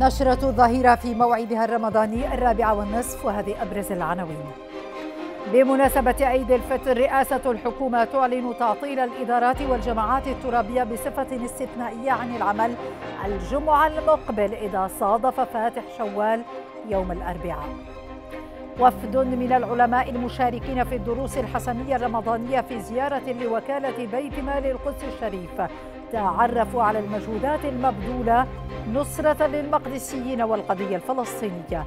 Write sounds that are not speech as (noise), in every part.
نشرة الظهيرة في موعدها الرمضاني الرابعة والنصف وهذه أبرز العناوين بمناسبة عيد الفطر رئاسة الحكومة تعلن تعطيل الإدارات والجماعات الترابية بصفة استثنائية عن العمل الجمعة المقبل إذا صادف فاتح شوال يوم الأربعاء وفد من العلماء المشاركين في الدروس الحسنية الرمضانية في زيارة لوكالة بيت مال القدس الشريف تعرفوا على المجهودات المبذولة نصرة للمقدسيين والقضية الفلسطينية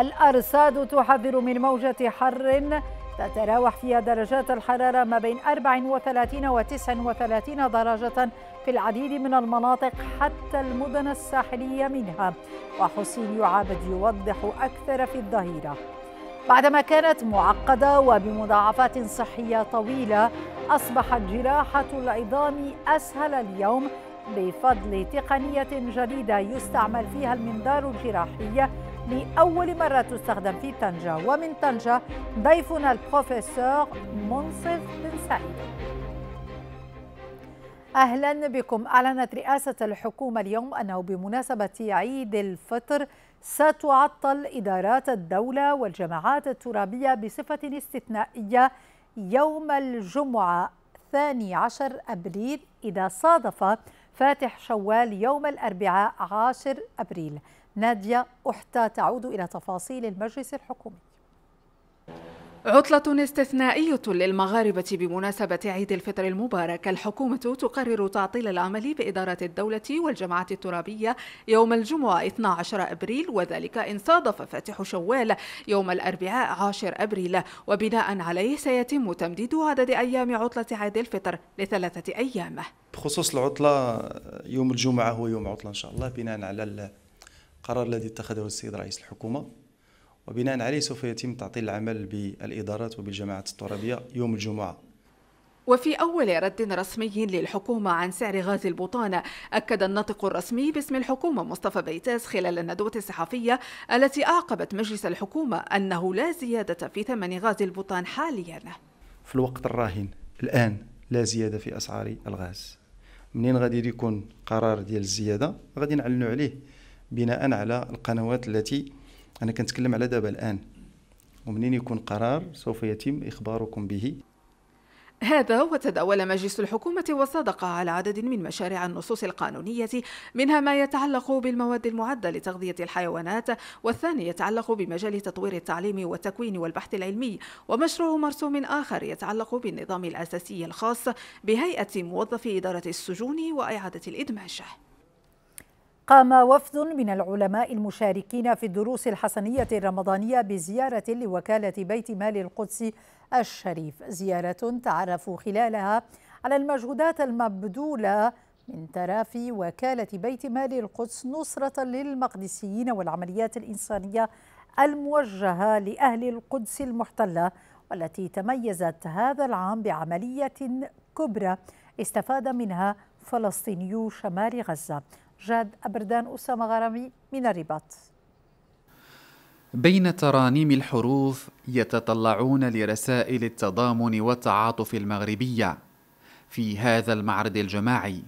الأرصاد تحذر من موجة حر تتراوح فيها درجات الحرارة ما بين 34 و 39 درجة في العديد من المناطق حتى المدن الساحلية منها وحسين يعابد يوضح أكثر في الظهيرة بعدما كانت معقدة وبمضاعفات صحية طويلة أصبحت جراحة العظام أسهل اليوم بفضل تقنية جديدة يستعمل فيها المنظار الجراحي لأول مرة تستخدم في طنجة ومن طنجة ضيفنا البروفيسور منصف بن سعيد أهلا بكم أعلنت رئاسة الحكومة اليوم أنه بمناسبة عيد الفطر ستعطل إدارات الدولة والجماعات الترابية بصفة استثنائية يوم الجمعة 12 أبريل إذا صادف فاتح شوال يوم الأربعاء 10 أبريل نادية أحتى تعود إلى تفاصيل المجلس الحكومي عطلة استثنائية للمغاربة بمناسبة عيد الفطر المبارك الحكومة تقرر تعطيل العمل بإدارة الدولة والجماعة الترابية يوم الجمعة 12 أبريل وذلك إن صادف فاتح شوال يوم الأربعاء 10 أبريل وبناء عليه سيتم تمديد عدد أيام عطلة عيد الفطر لثلاثة أيام بخصوص العطلة يوم الجمعة هو يوم عطلة إن شاء الله بناء على القرار الذي اتخذه السيد رئيس الحكومة وبناء عليه سوف يتم تعطيل العمل بالإدارات وبالجماعات الترابية يوم الجمعة وفي أول رد رسمي للحكومة عن سعر غاز البوطانة أكد الناطق الرسمي باسم الحكومة مصطفى بيتاس خلال الندوة الصحفية التي أعقبت مجلس الحكومة أنه لا زيادة في ثمن غاز البوطان حاليا في الوقت الراهن الآن لا زيادة في أسعار الغاز منين غادي يكون قرار ديال الزيادة غادي نعلنوا عليه بناء على القنوات التي انا كنتكلم على دابا الان ومنين يكون قرار سوف يتم اخباركم به هذا وتداول مجلس الحكومة وصادق على عدد من مشاريع النصوص القانونية منها ما يتعلق بالمواد المعدة لتغذية الحيوانات والثاني يتعلق بمجال تطوير التعليم والتكوين والبحث العلمي ومشروع مرسوم آخر يتعلق بالنظام الأساسي الخاص بهيئة موظفي إدارة السجون وإعادة الإدماج قام وفد من العلماء المشاركين في الدروس الحسنية الرمضانية بزيارة لوكالة بيت مال القدس الشريف زيارة تعرفوا خلالها على المجهودات المبذولة من ترافي وكالة بيت مال القدس نصرة للمقدسيين والعمليات الإنسانية الموجهة لأهل القدس المحتلة والتي تميزت هذا العام بعملية كبرى استفاد منها فلسطينيو شمال غزة جاد أبردان أسامة غرامي من الرباط بين ترانيم الحروف يتطلعون لرسائل التضامن والتعاطف المغربية في هذا المعرض الجماعي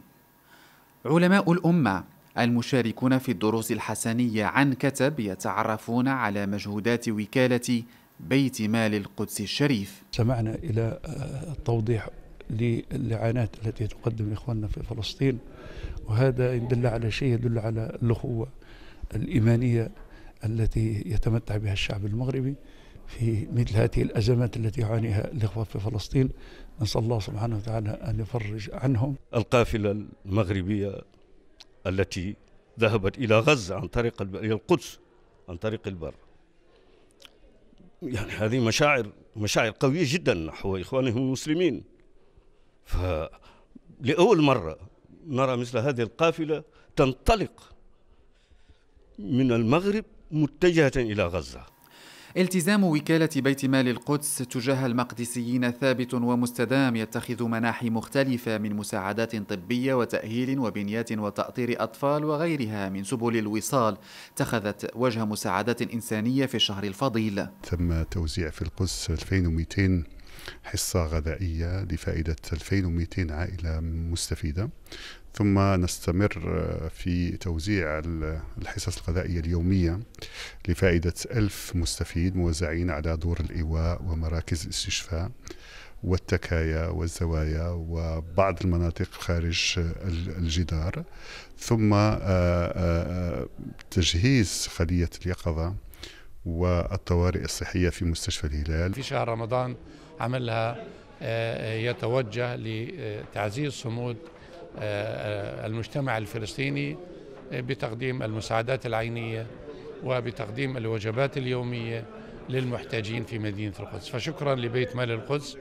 علماء الأمة المشاركون في الدروس الحسنية عن كتب يتعرفون على مجهودات وكالة بيت مال القدس الشريف سمعنا إلى التوضيح للإعانات التي تقدم لإخواننا في فلسطين وهذا إن دل على شيء يدل على الأخوة الإيمانية التي يتمتع بها الشعب المغربي في مثل هذه الأزمات التي يعانيها الإخوة في فلسطين نسأل الله سبحانه وتعالى أن يفرج عنهم القافلة المغربية التي ذهبت إلى غزة عن طريق إلى القدس عن طريق البر يعني هذه مشاعر مشاعر قوية جدا نحو إخوانهم المسلمين ف لأول مرة نرى مثل هذه القافلة تنطلق من المغرب متجهة إلى غزة التزام وكالة بيت مال القدس تجاه المقدسيين ثابت ومستدام يتخذ مناحي مختلفة من مساعدات طبية وتأهيل وبنيات وتأطير أطفال وغيرها من سبل الوصال اتخذت وجه مساعدات إنسانية في الشهر الفضيل تم توزيع في القدس 2200 حصة غذائية لفائدة 2200 عائلة مستفيدة ثم نستمر آه، في توزيع الحصص الغذائية اليومية لفائدة ألف مستفيد موزعين على دور الإيواء ومراكز الاستشفاء والتكايا والزوايا وبعض المناطق خارج الجدار ثم آه، آه، تجهيز خلية اليقظة والطوارئ الصحية في مستشفى الهلال في شهر رمضان عملها آه، آه، يتوجه لتعزيز صمود آه، المجتمع الفلسطيني بتقديم المساعدات العينية وبتقديم الوجبات اليومية للمحتاجين في مدينة القدس فشكرا لبيت مال القدس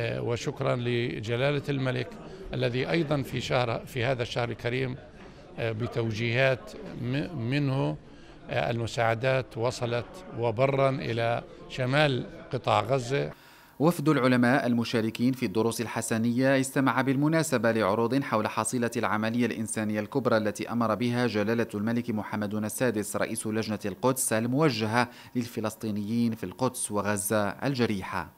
وشكرا لجلالة الملك الذي أيضا في, شهر في هذا الشهر الكريم بتوجيهات منه المساعدات وصلت وبرا إلى شمال قطاع غزة وفد العلماء المشاركين في الدروس الحسنية استمع بالمناسبة لعروض حول حصيلة العملية الإنسانية الكبرى التي أمر بها جلالة الملك محمد السادس رئيس لجنة القدس الموجهة للفلسطينيين في القدس وغزة الجريحة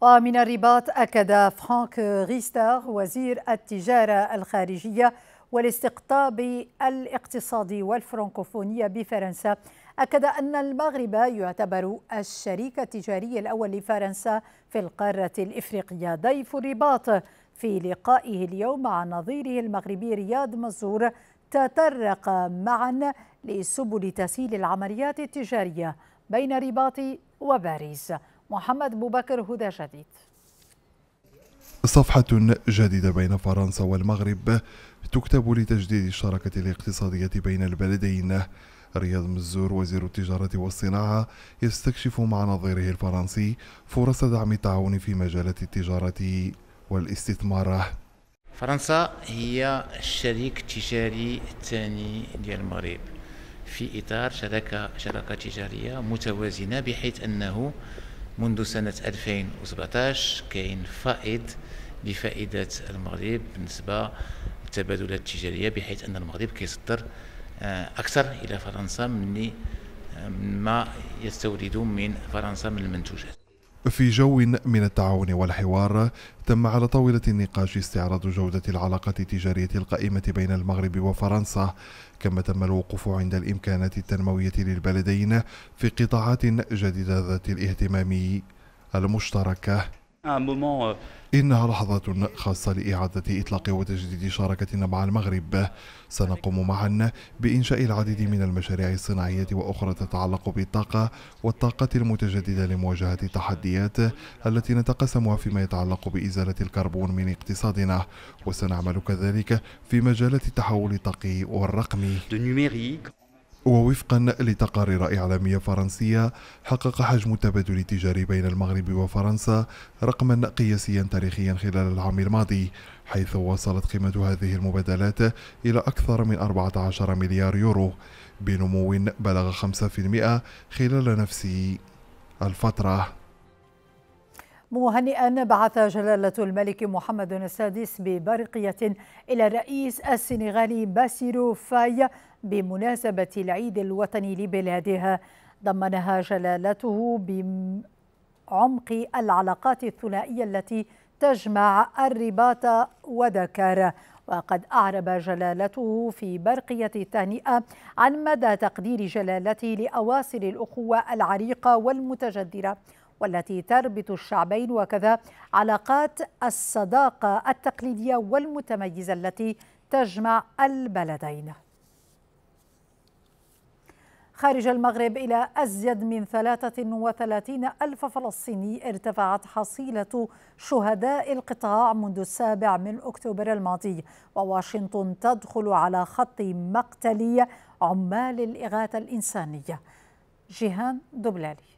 ومن الرباط أكد فرانك غيستر وزير التجارة الخارجية والاستقطاب الاقتصادي والفرنكوفونية بفرنسا أكد أن المغرب يعتبر الشريك التجاري الأول لفرنسا في القارة الإفريقية ضيف الرباط في لقائه اليوم مع نظيره المغربي رياض مزور تطرق معا لسبل تسهيل العمليات التجارية بين الرباط وباريس محمد بوبكر هدى جديد صفحة جديدة بين فرنسا والمغرب تكتب لتجديد الشراكة الاقتصادية بين البلدين رياض مزور وزير التجارة والصناعة يستكشف مع نظيره الفرنسي فرص دعم التعاون في مجالات التجارة والاستثمار فرنسا هي الشريك التجاري الثاني ديال المغرب في إطار شراكة, شراكة تجارية متوازنة بحيث أنه منذ سنة 2017 كاين فائض بفائدة المغرب بالنسبة للتبادلات التجارية بحيث أن المغرب كيصدر آه، أكثر إلى فرنسا آه، من ما يستوردون من فرنسا من المنتوجات في جو من التعاون والحوار تم على طاولة النقاش استعراض جودة العلاقة التجارية القائمة بين المغرب وفرنسا كما تم الوقوف عند الإمكانات التنموية للبلدين في قطاعات جديدة ذات الاهتمام المشتركة آه، إنها لحظة خاصة لإعادة إطلاق وتجديد شراكتنا مع المغرب سنقوم معا بإنشاء العديد من المشاريع الصناعية وأخرى تتعلق بالطاقة والطاقة المتجددة لمواجهة التحديات التي نتقاسمها فيما يتعلق بإزالة الكربون من اقتصادنا وسنعمل كذلك في مجالات التحول الطاقي والرقمي ووفقا لتقارير إعلامية فرنسية حقق حجم التبادل التجاري بين المغرب وفرنسا رقما قياسيا تاريخيا خلال العام الماضي حيث وصلت قيمة هذه المبادلات إلى أكثر من 14 مليار يورو بنمو بلغ 5% خلال نفس الفترة مهنئا بعث جلالة الملك محمد السادس ببرقية إلى الرئيس السنغالي باسيرو فاي بمناسبة العيد الوطني لبلادها ضمنها جلالته بعمق العلاقات الثنائية التي تجمع الرباط ودكار وقد أعرب جلالته في برقية التهنئة عن مدى تقدير جلالته لأواصر الأخوة العريقة والمتجدرة والتي تربط الشعبين وكذا علاقات الصداقة التقليدية والمتميزة التي تجمع البلدين خارج المغرب إلى أزيد من 33 ألف فلسطيني ارتفعت حصيلة شهداء القطاع منذ السابع من أكتوبر الماضي وواشنطن تدخل على خط مقتلي عمال الإغاثة الإنسانية جيهان دبلالي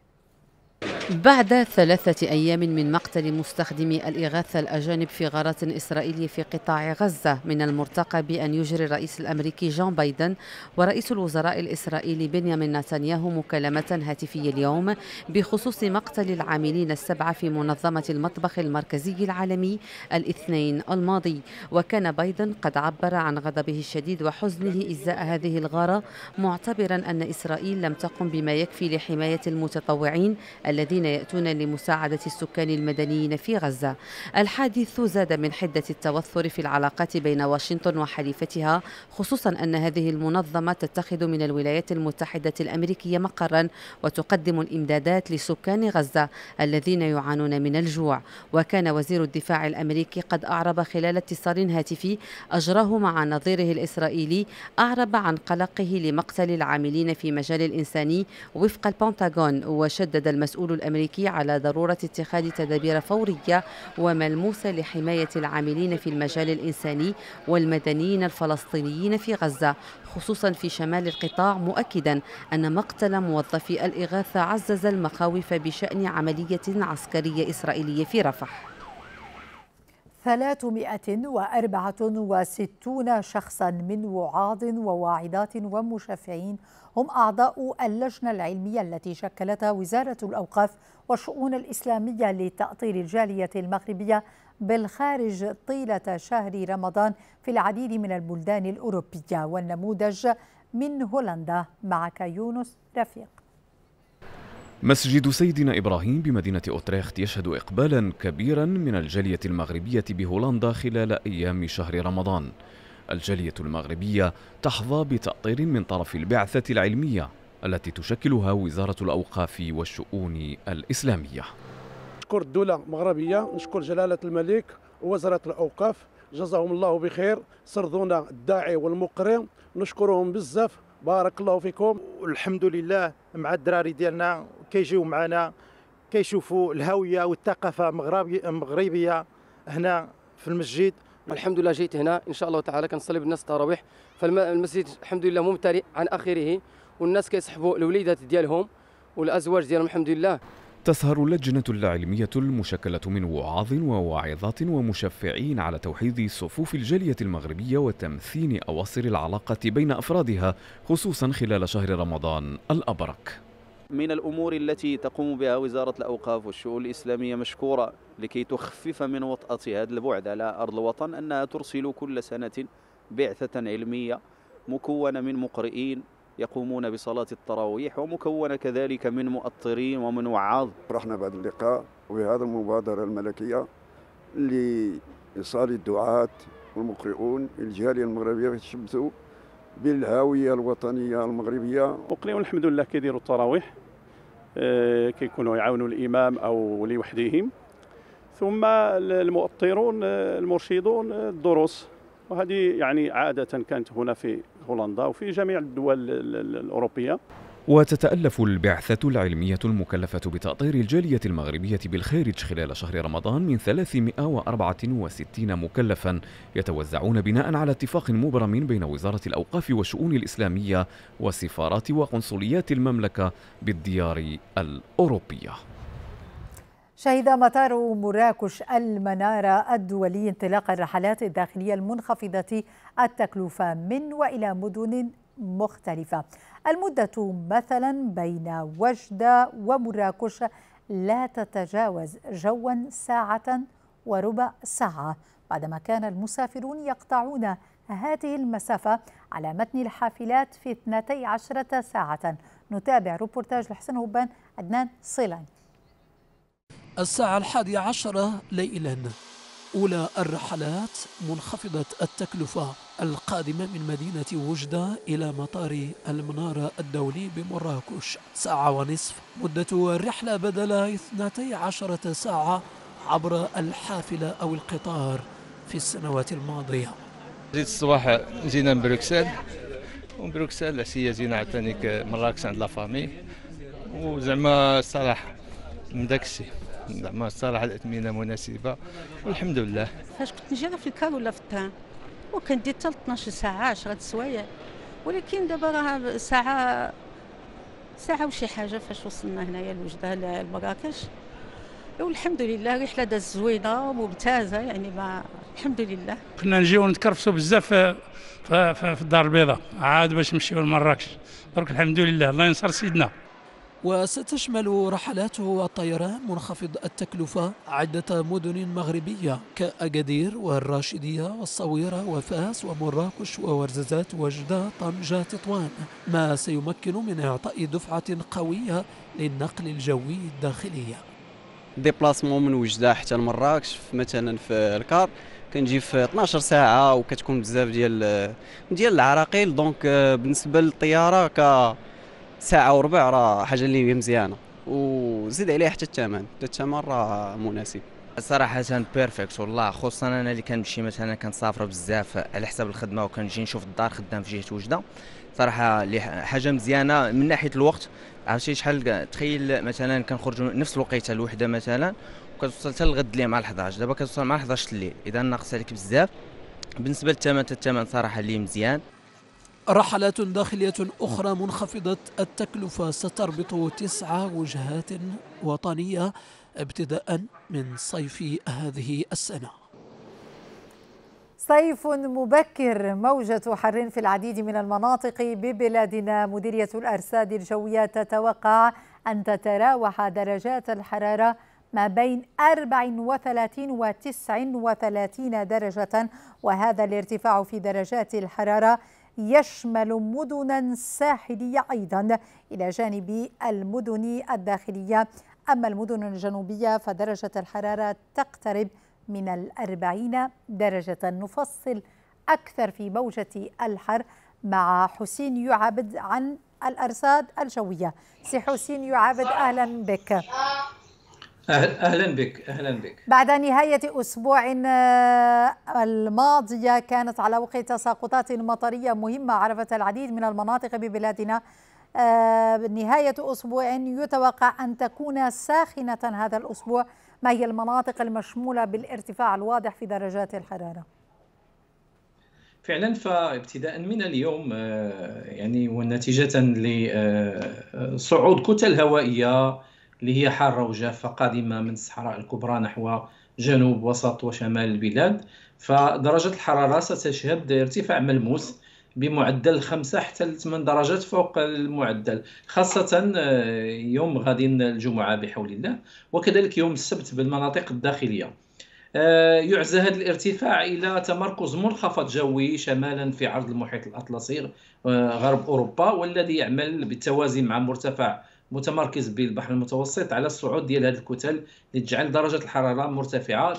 بعد ثلاثة أيام من مقتل مستخدمي الإغاثة الأجانب في غارات إسرائيلية في قطاع غزة من المرتقب أن يجري الرئيس الأمريكي جون بايدن ورئيس الوزراء الإسرائيلي بنيامين نتنياهو مكالمة هاتفية اليوم بخصوص مقتل العاملين السبعة في منظمة المطبخ المركزي العالمي الاثنين الماضي وكان بايدن قد عبر عن غضبه الشديد وحزنه إزاء هذه الغارة معتبرا أن إسرائيل لم تقم بما يكفي لحماية المتطوعين الذين الذين يأتون لمساعدة السكان المدنيين في غزة الحادث زاد من حدة التوتر في العلاقات بين واشنطن وحليفتها خصوصا أن هذه المنظمة تتخذ من الولايات المتحدة الأمريكية مقرا وتقدم الإمدادات لسكان غزة الذين يعانون من الجوع وكان وزير الدفاع الأمريكي قد أعرب خلال اتصال هاتفي أجراه مع نظيره الإسرائيلي أعرب عن قلقه لمقتل العاملين في مجال الإنساني وفق البنتاغون وشدد المسؤول الأمريكي الأمريكي على ضرورة اتخاذ تدابير فورية وملموسة لحماية العاملين في المجال الإنساني والمدنيين الفلسطينيين في غزة خصوصا في شمال القطاع مؤكدا أن مقتل موظفي الإغاثة عزز المخاوف بشأن عملية عسكرية إسرائيلية في رفح 364 شخصا من وعاظ وواعظات ومشفعين هم أعضاء اللجنة العلمية التي شكلتها وزارة الأوقاف والشؤون الإسلامية لتأطير الجالية المغربية بالخارج طيلة شهر رمضان في العديد من البلدان الأوروبية والنموذج من هولندا معك يونس رفيق مسجد سيدنا إبراهيم بمدينة أوتريخت يشهد إقبالا كبيرا من الجالية المغربية بهولندا خلال أيام شهر رمضان الجالية المغربية تحظى بتأطير من طرف البعثة العلمية التي تشكلها وزارة الأوقاف والشؤون الإسلامية نشكر الدولة المغربية نشكر جلالة الملك ووزارة الأوقاف جزاهم الله بخير سردونا الداعي والمقرئ نشكرهم بزاف بارك الله فيكم والحمد لله مع الدراري ديالنا كيجيو معنا كيشوفوا الهويه والثقافه المغربيه هنا في المسجد الحمد لله جيت هنا ان شاء الله تعالى كنصلي بالناس التراويح فالمسجد الحمد لله ممتلئ عن اخره والناس كيصحبوا الوليدات ديالهم والازواج ديالهم الحمد لله تسهر اللجنة العلمية المشكلة من وعاظ وواعظات ومشفعين على توحيد صفوف الجالية المغربية وتمثيل أواصر العلاقة بين أفرادها خصوصا خلال شهر رمضان الأبرك من الأمور التي تقوم بها وزارة الأوقاف والشؤون الإسلامية مشكورة لكي تخفف من وطأة هذا البعد على أرض الوطن أنها ترسل كل سنة بعثة علمية مكونة من مقرئين يقومون بصلاة التراويح ومكونة كذلك من مؤطرين ومن وعاظ فرحنا بهذا اللقاء وبهذا المبادرة الملكية لإيصال الدعاة والمقرئون الجالية المغربية تشبثوا بالهاوية الوطنية المغربية مقرئون الحمد لله كيديروا التراويح آه، كيكونوا يعاونوا الإمام أو لوحدهم ثم المؤطرون آه، المرشدون آه، الدروس وهذه يعني عادة كانت هنا في هولندا وفي جميع الدول الأوروبية وتتألف البعثة العلمية المكلفة بتأطير الجالية المغربية بالخارج خلال شهر رمضان من 364 مكلفا يتوزعون بناء على اتفاق مبرم بين وزارة الأوقاف والشؤون الإسلامية وسفارات وقنصليات المملكة بالديار الأوروبية شهد مطار مراكش المنارة الدولي انطلاق الرحلات الداخلية المنخفضة التكلفة من وإلى مدن مختلفة المدة مثلا بين وجدة ومراكش لا تتجاوز جوا ساعة وربع ساعة بعدما كان المسافرون يقطعون هذه المسافة على متن الحافلات في 12 ساعة نتابع روبورتاج لحسن هبان عدنان صيلاني الساعة الحادية عشرة ليلا أولى الرحلات منخفضة التكلفة القادمة من مدينة وجدة إلى مطار المنارة الدولي بمراكش ساعة ونصف مدة الرحلة بدل 12 ساعة عبر الحافلة أو القطار في السنوات الماضية جيت الصباح جينا من بروكسل ومن بروكسل العشية جينا عاوتاني مراكش عند لافامي وزعما الصراحة من داك الشيء زعما الصراحه الاثمنه مناسبه والحمد لله فاش كنت نجي في الكار ولا في التان وكندير حتى 12 ساعه 10 سوايع ولكن دابا راه ساعه ساعه وشي حاجه فاش وصلنا هنايا لوجده لمراكش والحمد لله رحله داز زوينه وممتازه يعني ما الحمد لله كنا نجيو نتكرفسوا بزاف في, في, في الدار البيضاء عاد باش نمشيو لمراكش درك الحمد لله الله ينصر سيدنا وستشمل رحلاته الطيران منخفض التكلفة عدة مدن مغربية كأجدير والراشدية والصويرة وفاس ومراكش وورزازات وجدة طنجة تطوان ما سيمكن من إعطاء دفعة قوية للنقل الجوي الداخلية ديبلاسمون من وجده حتى لمراكش مثلا في الكار كنجي في 12 ساعه وكتكون بزاف ديال ديال العراقيل دونك آه، بالنسبه للطياره ك ساعه وربع راه حاجه اللي مزيانه وزيد عليه حتى الثمن حتى الثمن راه مناسب صراحة بيرفكت والله خصوصا انا اللي كنمشي مثلا كنسافر بزاف على حساب الخدمة وكنجي نشوف الدار خدام في جهة وجدة صراحة حاجة مزيانة من ناحية الوقت عرفتي شحال تخيل مثلا كنخرجوا نفس الوقيتة الوحدة مثلا وكتوصل حتى الغد اللي مع 11 دابا كتوصل مع 11 الليل اذا ناقص عليك بزاف بالنسبة للثمن الثمن صراحة اللي مزيان رحلات داخلية أخرى منخفضة التكلفة ستربط تسع وجهات وطنية ابتداء من صيف هذه السنة صيف مبكر موجة حر في العديد من المناطق ببلادنا مديرية الأرصاد الجوية تتوقع أن تتراوح درجات الحرارة ما بين 34 و 39 درجة وهذا الارتفاع في درجات الحرارة يشمل مدنا ساحلية أيضا إلى جانب المدن الداخلية أما المدن الجنوبية فدرجة الحرارة تقترب من الأربعين درجة نفصل أكثر في موجة الحر مع حسين يعبد عن الأرصاد الجوية سي حسين يعبد أهلا بك أهلا بك أهلا بك بعد نهاية أسبوع آه، الماضية كانت على وقع تساقطات مطرية مهمة عرفت العديد من المناطق ببلادنا آه، نهاية أسبوع يتوقع أن تكون ساخنة هذا الأسبوع ما هي المناطق المشمولة بالارتفاع الواضح في درجات الحرارة؟ فعلا فابتداء من اليوم آه، يعني ونتيجة لصعود كتل هوائية اللي هي حارة وجافة قادمة من الصحراء الكبرى نحو جنوب وسط وشمال البلاد فدرجة الحرارة ستشهد ارتفاع ملموس بمعدل خمسة حتى 8 درجات فوق المعدل خاصة آه، يوم غادي الجمعة بحول الله وكذلك يوم السبت بالمناطق الداخلية آه، يعزى هذا الارتفاع إلى تمركز منخفض جوي شمالا في عرض المحيط الأطلسي آه، غرب أوروبا والذي يعمل بالتوازي مع مرتفع متمركز بالبحر المتوسط على الصعود ديال هذه الكتل اللي تجعل درجه الحراره مرتفعه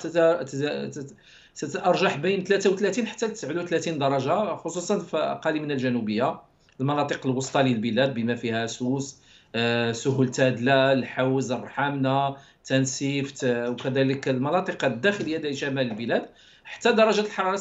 تتارجح بين 33 حتى 39 درجه خصوصا في اقاليمنا الجنوبيه المناطق الوسطى للبلاد بما فيها سوس آه، سهول تادلا الحوز الرحامنة تنسيف وكذلك المناطق الداخليه لشمال البلاد حتى درجه الحراره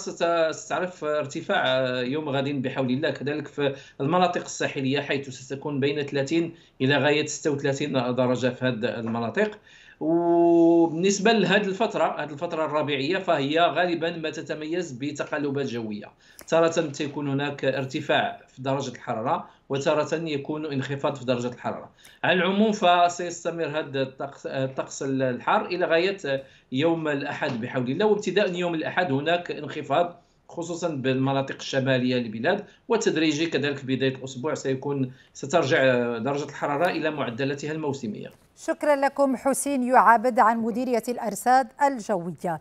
ستعرف ارتفاع آه، يوم غد بحول الله كذلك في المناطق الساحليه حيث ستكون بين 30 الى غايه 36 درجه في هذه المناطق وبالنسبه لهذه الفتره هذه الفتره الربيعيه فهي غالبا ما تتميز بتقلبات جويه تاره تكون هناك ارتفاع في درجه الحراره وتاره يكون انخفاض في درجه الحراره على العموم فسيستمر هذا الطقس, الطقس الحار الى غايه يوم الاحد بحول الله وابتداء يوم الاحد هناك انخفاض خصوصا بالمناطق الشماليه للبلاد وتدريجي كذلك بدايه الاسبوع سيكون سترجع درجه الحراره الى معدلاتها الموسميه. شكرا لكم حسين يعابد عن مديريه الارصاد الجويه.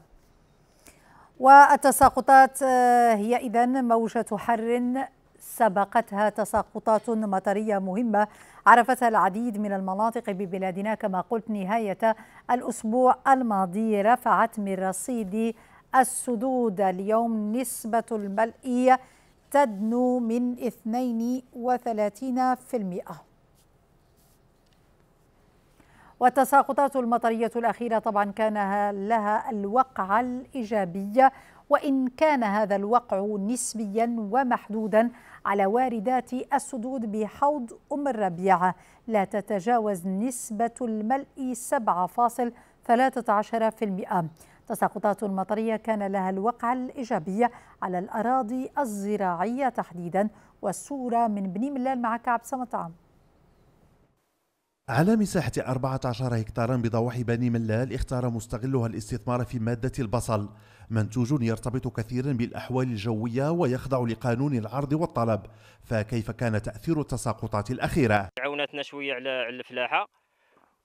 والتساقطات آه، هي اذا موجه حر سبقتها تساقطات مطريه مهمه عرفتها العديد من المناطق ببلادنا كما قلت نهايه الاسبوع الماضي رفعت من رصيد السدود اليوم نسبة الملئية تدنو من 32% والتساقطات المطرية الأخيرة طبعا كان لها الوقعة الإيجابية وإن كان هذا الوقع نسبيا ومحدودا على واردات السدود بحوض أم الربيعة لا تتجاوز نسبة الملء 7.13% تساقطات مطرية كان لها الوقع الإيجابية على الأراضي الزراعية تحديدا والصورة من بني ملال معك عبد الصمد على مساحة 14 هكتارا بضواحي بني ملال اختار مستغلها الاستثمار في مادة البصل منتوج يرتبط كثيرا بالأحوال الجوية ويخضع لقانون العرض والطلب فكيف كان تأثير التساقطات الأخيرة؟ عونتنا شوية على الفلاحة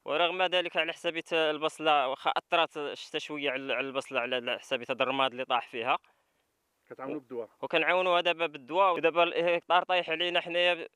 ورغم ذلك على حسابيت البصله واخا اثرت الشتا شويه على البصله على حسابيت هذا الرماد اللي طاح فيها كتعاونوا بالدواء وكنعاونوها دابا بالدواء ودابا الهكتار طايح علينا حنايا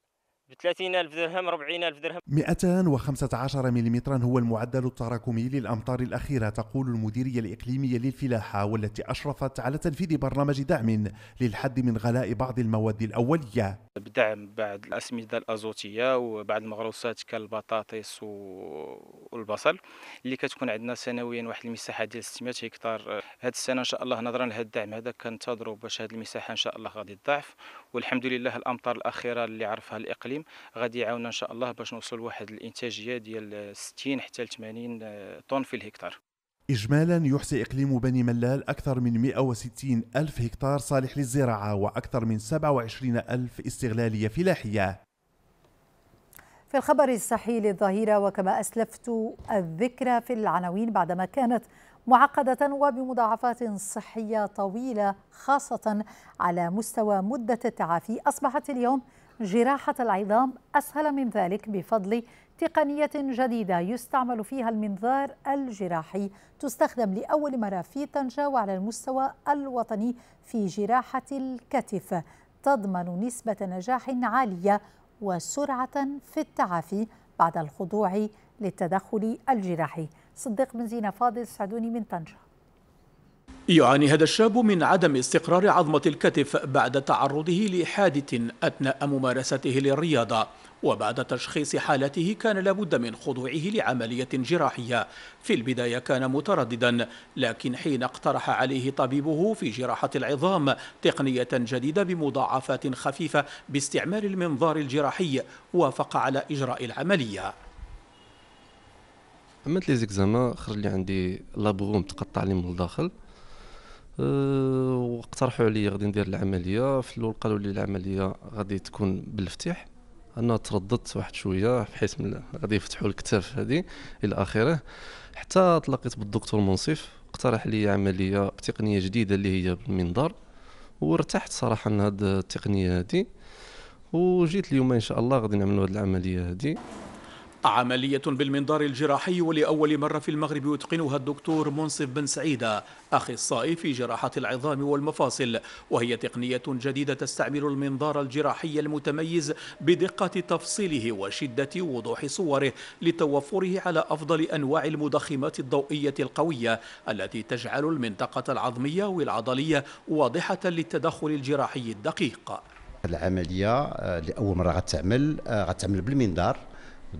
ب 30000 درهم 40000 درهم 215 ملم هو المعدل التراكمي للأمطار الأخيرة تقول المديرية الإقليمية للفلاحة والتي أشرفت على تنفيذ برنامج دعم للحد من غلاء بعض المواد الأولية بدعم بعض الأسمدة الأزوتية وبعض المغروسات كالبطاطس والبصل اللي كتكون عندنا سنويا واحد المساحة ديال 600 هكتار هذه السنة إن شاء الله نظرا لهذا الدعم هذا كنتظروا باش هذه المساحة إن شاء الله غادي تضاعف والحمد لله الأمطار الأخيرة اللي عرفها الإقليم التنظيم غادي يعاوننا ان شاء الله باش نوصل واحد الانتاجيه ديال 60 حتى 80 طن في الهكتار إجمالا يحصي إقليم بني ملال أكثر من 160 ألف هكتار صالح للزراعة وأكثر من 27 ألف استغلالية فلاحية في الخبر الصحي للظهيرة وكما أسلفت الذكرى في العناوين بعدما كانت معقدة وبمضاعفات صحية طويلة خاصة على مستوى مدة التعافي أصبحت اليوم جراحة العظام أسهل من ذلك بفضل تقنية جديدة يستعمل فيها المنظار الجراحي تستخدم لأول مرة في طنجة وعلى المستوى الوطني في جراحة الكتف تضمن نسبة نجاح عالية وسرعة في التعافي بعد الخضوع للتدخل الجراحي صديق بن زينة فاضل سعدوني من طنجة يعاني هذا الشاب من عدم استقرار عظمة الكتف بعد تعرضه لحادث أثناء ممارسته للرياضة وبعد تشخيص حالته كان لابد من خضوعه لعملية جراحية في البداية كان مترددا لكن حين اقترح عليه طبيبه في جراحة العظام تقنية جديدة بمضاعفات خفيفة باستعمال المنظار الجراحي وافق على إجراء العملية عملت لي زيكزاما خرج لي عندي لابغوم تقطع لي من الداخل أه، واقترحوا عليا غادي ندير العمليه في الاول قالوا لي العمليه غادي تكون بالفتح انا ترددت واحد شويه بحيث غادي يفتحوا الكتاف هذه الى اخره حتى تلاقيت بالدكتور منصف اقترح لي عمليه بتقنيه جديده اللي هي بالمنظار وارتحت صراحه من هذه التقنيه هذه وجيت اليوم ان شاء الله غادي نعملوا هذه العمليه هذه عملية بالمنظار الجراحي ولأول مرة في المغرب يتقنها الدكتور منصف بن سعيدة أخصائي في جراحة العظام والمفاصل وهي تقنية جديدة تستعمل المنظار الجراحي المتميز بدقة تفصيله وشدة وضوح صوره لتوفره على أفضل أنواع المضخمات الضوئية القوية التي تجعل المنطقة العظمية والعضلية واضحة للتدخل الجراحي الدقيق العمليه آه، لاول مره غتعمل آه، غتعمل بالمنظار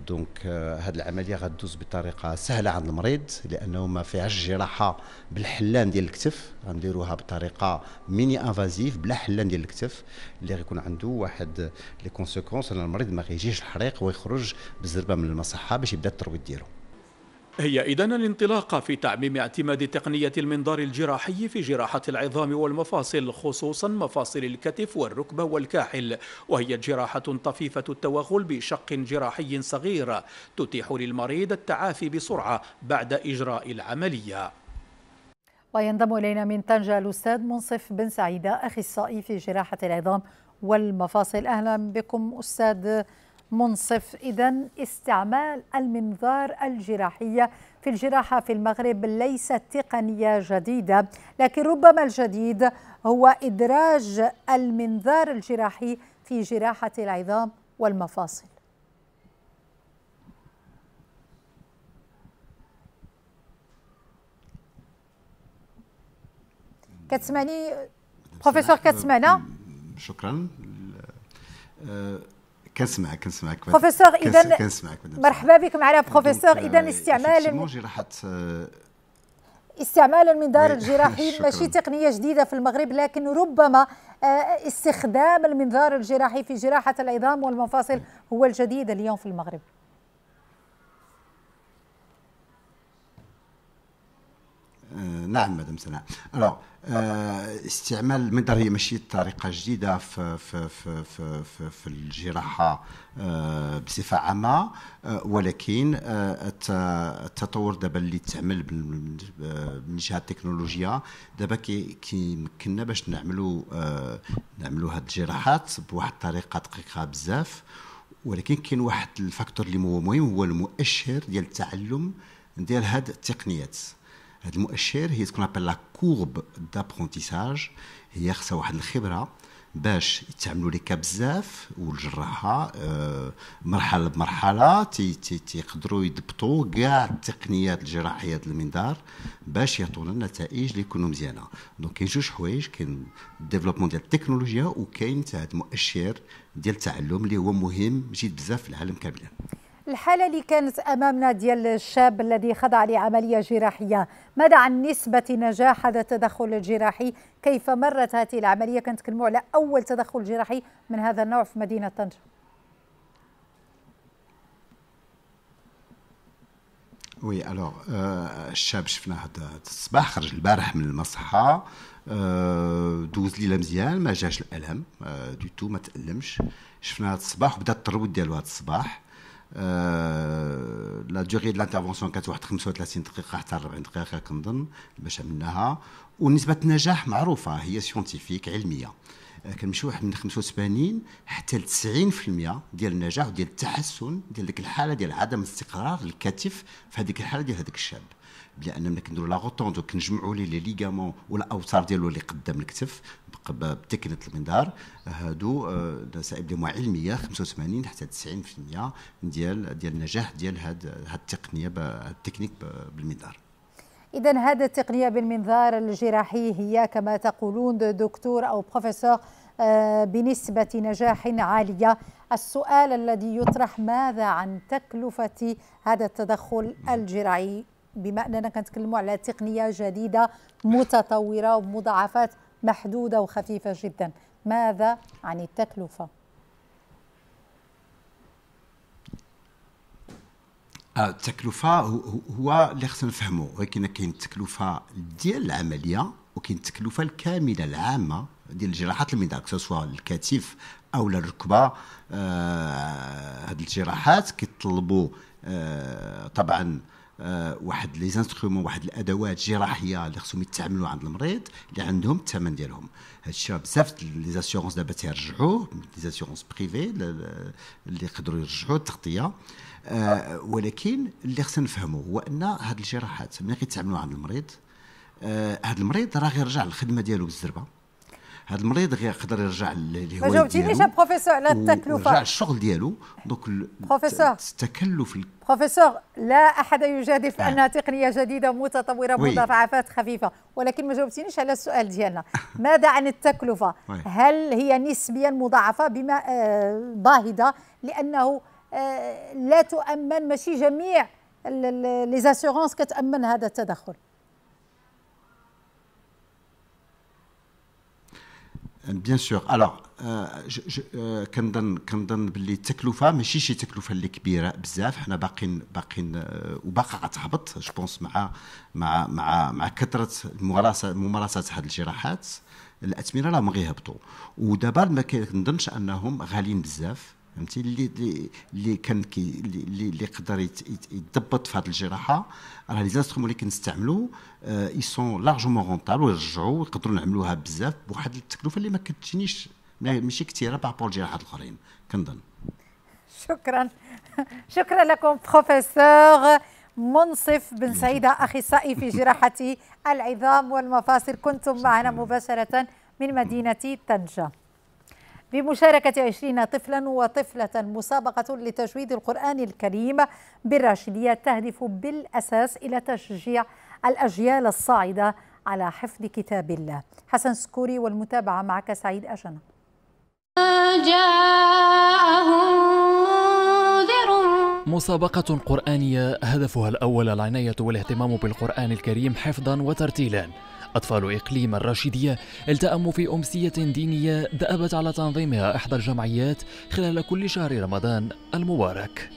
دونك هذه آه، العمليه غدوز بطريقه سهله عند المريض لانه ما فيهاش جراحه بالحلان ديال الكتف غنديروها بطريقه ميني انفازيف بلا حلان ديال الكتف اللي غيكون عنده واحد لي كونسيكونس ان المريض ما غيجيش الحريق ويخرج بالزربه من المصحه باش يبدا الترويض ديالو هي إذا الانطلاقة في تعميم اعتماد تقنية المنظار الجراحي في جراحة العظام والمفاصل خصوصا مفاصل الكتف والركبة والكاحل وهي جراحة طفيفة التوغل بشق جراحي صغير تتيح للمريض التعافي بسرعة بعد إجراء العملية وينضم إلينا من طنجة الأستاذ منصف بن سعيدة أخصائي في جراحة العظام والمفاصل أهلا بكم أستاذ منصف إذا استعمال المنظار الجراحية في الجراحة في المغرب ليست تقنية جديدة لكن ربما الجديد هو إدراج المنظار الجراحي في جراحة العظام والمفاصل كتسمعني بروفيسور كتسمعنا شكرا آه، كنسمعك كنسمعك بروفيسور اذا مرحبا بك معنا بروفيسور euh, اذا استعمال آه، استعمال المنظار (laughs) الجراحي ماشي تقنية جديدة في المغرب لكن ربما آه، استخدام المنظار الجراحي في جراحة العظام والمفاصل هو الجديد اليوم في المغرب آه، نعم مدام سناء الوغ آه، استعمال المنظار هي ماشي طريقه جديده في في في في في, في الجراحه آه، بصفه عامه ولكن التطور دابا اللي تعمل من جهه التكنولوجيا دابا كيمكننا باش نعملوا نعملوا هاد الجراحات بواحد الطريقه دقيقه بزاف ولكن كاين واحد الفاكتور اللي هو مهم هو المؤشر ديال التعلم ديال هاد التقنيات هذا المؤشر هي تكون لا كورب دابرونتيساج هي خصها واحد الخبره باش يتعملوا ليك بزاف والجراحه آه، مرحله بمرحله تيقدروا يضبطوا كاع التقنيات الجراحيه ديال المنظار باش يعطونا النتائج اللي يكونوا مزيانه دونك كاين جوج حوايج كاين الديفلوبمون ديال التكنولوجيا وكاين تاع المؤشر ديال التعلم اللي هو مهم جد بزاف في العالم كامل الحالة اللي كانت أمامنا ديال الشاب الذي خضع لعملية جراحية ماذا عن نسبة نجاح هذا التدخل الجراحي كيف مرت هذه العملية كنتكلموا على أول تدخل جراحي من هذا النوع في مدينة طنجة وي الوغ euh, الشاب شفناه هذا الصباح خرج البارح من المصحه آه، دوز ليله مزيان ما جاش الالم دو آه، تو ما تالمش شفناه هذا الصباح وبدا الترويض ديالو هذا الصباح آه، لا دوغي دو لانترفونسيون كانت واحد 35 دقيقه حتى 40 دقيقه كنظن باش عملناها ونسبه النجاح معروفه هي سيونتيفيك علميه آه، كنمشيو واحد من 85 حتى ل 90% ديال النجاح وديال التحسن ديال ديك الحاله ديال عدم استقرار الكتف في هذيك الحاله ديال هذاك الشاب بان ملي كنديروا لا غوتوند كنجمعوا ليه لي ليغامون ولا اوتار ديالو اللي قدام الكتف بتقنيه المنظار هادو نسائب اللي هما علميه 85 حتى 90% ديال ديال النجاح ديال هاد هاد التقنيه هاد التكنيك بالمنظار إذا هذه التقنية بالمنظار الجراحي هي كما تقولون دكتور أو بروفيسور آه، بنسبة نجاح عالية السؤال الذي يطرح ماذا عن تكلفة هذا التدخل الجراحي بما اننا كنتكلموا على تقنيه جديده متطوره ومضاعفات محدوده وخفيفه جدا ماذا عن التكلفه آه، التكلفه هو اللي خصنا نفهموا ولكن كاين التكلفه ديال العمليه وكاين التكلفه الكامله العامه ديال الجراحات الميداك سواء الكتف او الركبه هذه آه، الجراحات كيطلبوا آه، طبعا آه، واحد لي زانسترومون واحد الادوات جراحيه اللي خصهم يتعاملوا عند المريض اللي عندهم الثمن ديالهم هادشي بزاف لي زاسيورونس دابا تيرجعوه لي زاسيورونس بريفي اللي يقدروا يرجعوا التغطيه آه، ولكن اللي خصنا نفهموا هو ان هاد الجراحات ملي كيتعاملوا عند المريض آه، هاد المريض راه غيرجع للخدمه ديالو بالزربه هذا المريض يقدر يرجع للهوايه ما جاوبتينيش بروفيسور على التكلفه يرجع الشغل ديالو دونك بروفيسور التكلف بروفيسور لا احد يجادل في آه. انها تقنيه جديده متطوره بمضاعفات خفيفه ولكن ما جاوبتينيش على السؤال ديالنا (laughs) ماذا عن التكلفه هل هي نسبيا مضاعفه بما باهظه لانه آه، لا تؤمن ماشي جميع لي زاسيغونس كتامن هذا التدخل بيان سور الوغ كنظن كنظن باللي التكلفه ماشي شي تكلفه اللي كبيره بزاف حنا باقيين باقيين وباقا غتهبط جو بونس مع مع مع مع كثره ممارسه ممارسه هذه الجراحات الاثمنه راهم غيهبطوا ودابا ما كنظنش انهم غاليين بزاف فهمتي اللي اللي كان كي اللي اللي يقدر يتضبط في هذه الجراحه راه لي زانسترومون اللي كنستعملوا اي آه، سون لارجومون رونتابل ويرجعوا ويقدروا نعملوها بزاف بواحد التكلفه اللي ما كتجينيش ماشي كثيره بارابور الجراحات الاخرين كنظن شكرا (laughs) شكرا لكم بروفيسور منصف بن سعيدة أخصائي في جراحة العظام والمفاصل كنتم معنا مباشرة من مدينة طنجة بمشاركة 20 طفلا وطفلة مسابقة لتجويد القرآن الكريم بالراشدية تهدف بالأساس إلى تشجيع الأجيال الصاعدة على حفظ كتاب الله حسن سكوري والمتابعة معك سعيد أجنة مسابقة قرآنية هدفها الأول العناية والاهتمام بالقرآن الكريم حفظا وترتيلا أطفال إقليم الراشدية التأموا في أمسية دينية دأبت على تنظيمها إحدى الجمعيات خلال كل شهر رمضان المبارك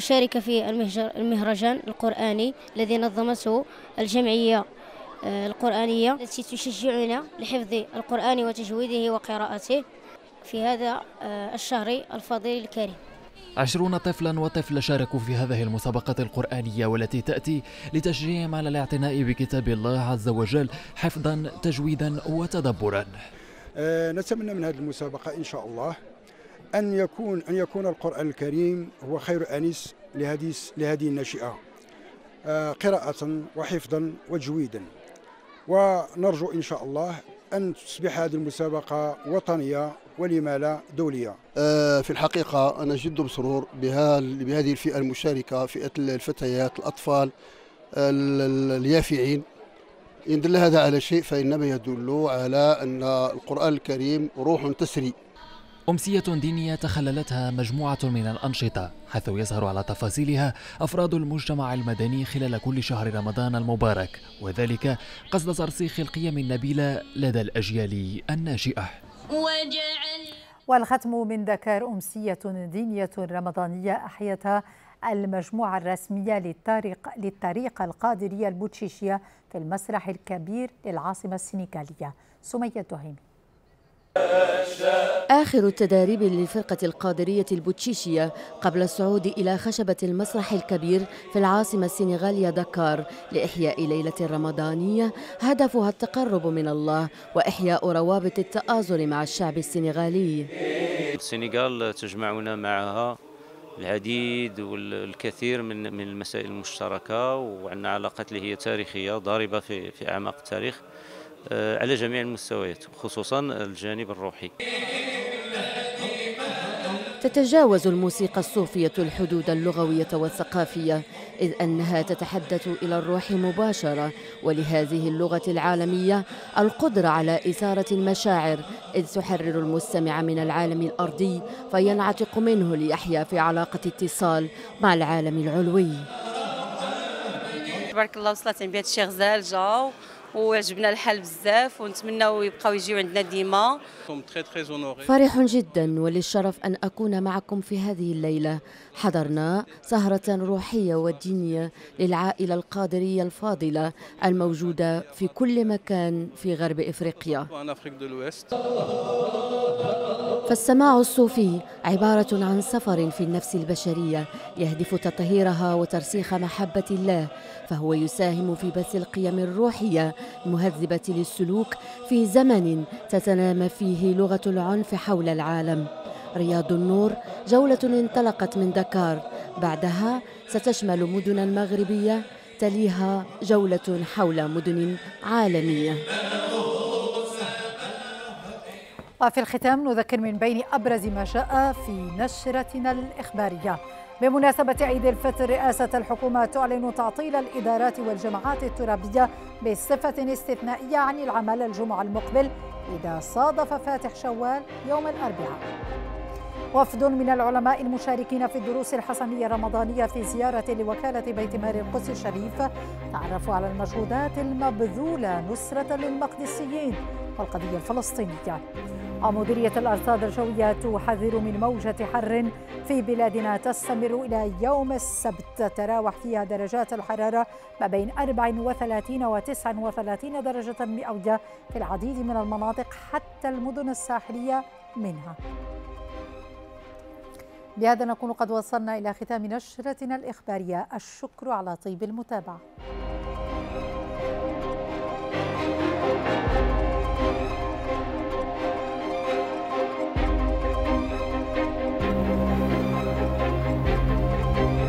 شارك في المهرجان القرآني الذي نظمته الجمعية آه، القرآنية التي تشجعنا لحفظ القرآن وتجويده وقراءته في هذا آه، الشهر الفضيل الكريم عشرون طفلا وطفل شاركوا في هذه المسابقة القرآنية والتي تأتي لتشجيعهم على الاعتناء بكتاب الله عز وجل حفظا تجويدا وتدبرا آه، نتمنى من هذه المسابقة إن شاء الله أن يكون أن يكون القرآن الكريم هو خير أنيس لهذه لهذه الناشئة آه، قراءة وحفظا وتجويدا ونرجو إن شاء الله أن تصبح هذه المسابقة وطنية ولما لا دولية آه، في الحقيقة أنا جد مسرور بهذه الفئة المشاركة فئة الفتيات الأطفال اليافعين إن دل هذا على شيء فإنما يدل على أن القرآن الكريم روح تسري أمسية دينية تخللتها مجموعة من الأنشطة حيث يظهر على تفاصيلها أفراد المجتمع المدني خلال كل شهر رمضان المبارك وذلك قصد ترسيخ القيم النبيلة لدى الأجيال الناشئة وجعل والختم من دكار أمسية دينية رمضانية أحيتها المجموعة الرسمية للطريق للطريقة القادرية البوتشيشية في المسرح الكبير للعاصمة السنغالية سمية تهيمي آخر التداريب للفرقة القادرية البوتشيشية قبل الصعود إلى خشبة المسرح الكبير في العاصمة السنغالية دكار لإحياء ليلة رمضانية هدفها التقرب من الله وإحياء روابط التآزر مع الشعب السنغالي السنغال تجمعنا معها العديد والكثير من من المسائل المشتركه وعندنا علاقات اللي هي تاريخيه ضاربه في في اعماق التاريخ آه، على جميع المستويات خصوصا الجانب الروحي تتجاوز الموسيقى الصوفية الحدود اللغوية والثقافية إذ أنها تتحدث إلى الروح مباشرة ولهذه اللغة العالمية القدرة على إثارة المشاعر إذ تحرر المستمع من العالم الأرضي فينعتق منه ليحيا في علاقة اتصال مع العالم العلوي بارك الله وصلت بيت الشيخ جاو وعجبنا الحال بزاف ونتمنوا يبقاو يجيو عندنا ديما فرح جدا وللشرف أن أكون معكم في هذه الليلة حضرنا سهرة روحية ودينية للعائلة القادرية الفاضلة الموجودة في كل مكان في غرب إفريقيا فالسماع الصوفي عبارة عن سفر في النفس البشرية يهدف تطهيرها وترسيخ محبة الله فهو يساهم في بث القيم الروحية المهذبة للسلوك في زمن تتنامى فيه لغة العنف حول العالم رياض النور جولة انطلقت من دكار بعدها ستشمل مدنا مغربية تليها جولة حول مدن عالمية وفي الختام نذكر من بين أبرز ما جاء في نشرتنا الإخبارية بمناسبة عيد الفطر رئاسة الحكومة تعلن تعطيل الإدارات والجماعات الترابية بصفة استثنائية عن العمل الجمعة المقبل إذا صادف فاتح شوال يوم الأربعاء وفد من العلماء المشاركين في الدروس الحسنية الرمضانية في زيارة لوكالة بيت مال القدس الشريف تعرفوا على المجهودات المبذولة نصرة للمقدسيين والقضية الفلسطينية ومديرية الأرصاد الجوية تحذر من موجة حر في بلادنا تستمر إلى يوم السبت تتراوح فيها درجات الحرارة ما بين 34 و 39 درجة مئوية في العديد من المناطق حتى المدن الساحلية منها بهذا نكون قد وصلنا إلى ختام نشرتنا الإخبارية الشكر على طيب المتابعة